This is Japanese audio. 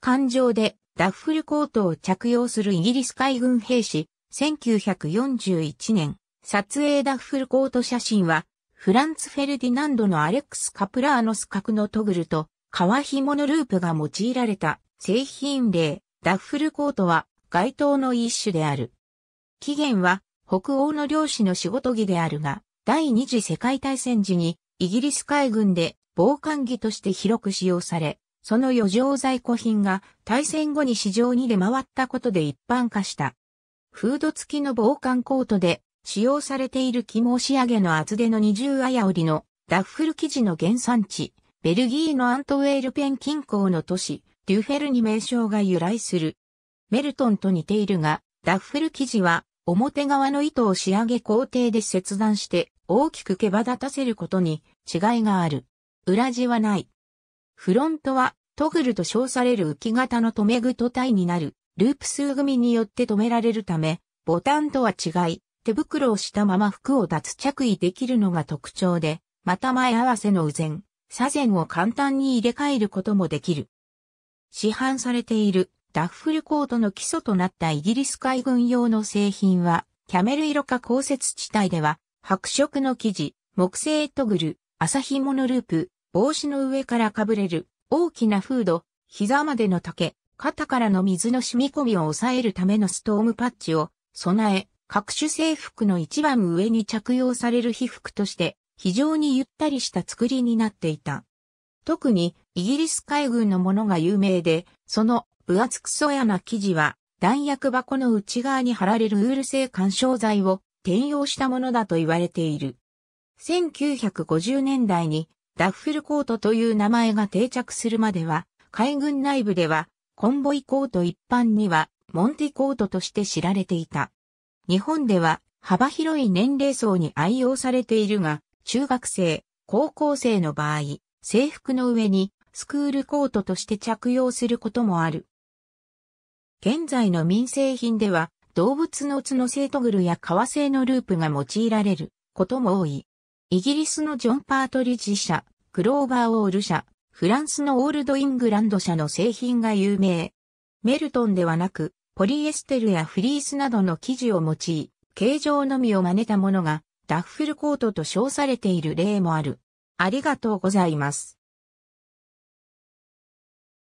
艦上でダッフルコートを着用するイギリス海軍兵士、1941年、撮影ダッフルコート写真は、フランツ・フェルディナンドのアレックス・カプラーノス角のトグルと、革紐のループが用いられた製品例、ダッフルコートは街頭の一種である。起源は北欧の漁師の仕事着であるが、第二次世界大戦時にイギリス海軍で防寒着として広く使用され、その余剰在庫品が対戦後に市場に出回ったことで一般化した。フード付きの防寒コートで使用されている肝仕上げの厚手の二重綾織のダッフル生地の原産地、ベルギーのアントウェールペン近郊の都市、デュフェルに名称が由来する。メルトンと似ているが、ダッフル生地は表側の糸を仕上げ工程で切断して大きく毛羽立たせることに違いがある。裏地はない。フロントはトグルと称される浮き型の止め具と体になる、ループ数組によって止められるため、ボタンとは違い、手袋をしたまま服を脱着衣できるのが特徴で、また前合わせの右前、左前を簡単に入れ替えることもできる。市販されているダッフルコートの基礎となったイギリス海軍用の製品は、キャメル色か降雪地帯では、白色の生地、木製トグル、麻紐のループ、帽子の上からかぶれる、大きなフード、膝までの丈、肩からの水の染み込みを抑えるためのストームパッチを備え、各種制服の一番上に着用される被服として非常にゆったりした作りになっていた。特にイギリス海軍のものが有名で、その分厚くそやな生地は弾薬箱の内側に貼られるウール製干渉剤を転用したものだと言われている。1950年代にダッフルコートという名前が定着するまでは、海軍内部では、コンボイコート一般には、モンティコートとして知られていた。日本では、幅広い年齢層に愛用されているが、中学生、高校生の場合、制服の上にスクールコートとして着用することもある。現在の民生品では、動物の角のセトグルや革製のループが用いられることも多い。イギリスのジョン・パートリッジ社、クローバーオール社、フランスのオールドイングランド社の製品が有名。メルトンではなく、ポリエステルやフリースなどの生地を用い、形状のみを真似たものが、ダッフルコートと称されている例もある。ありがとうございます。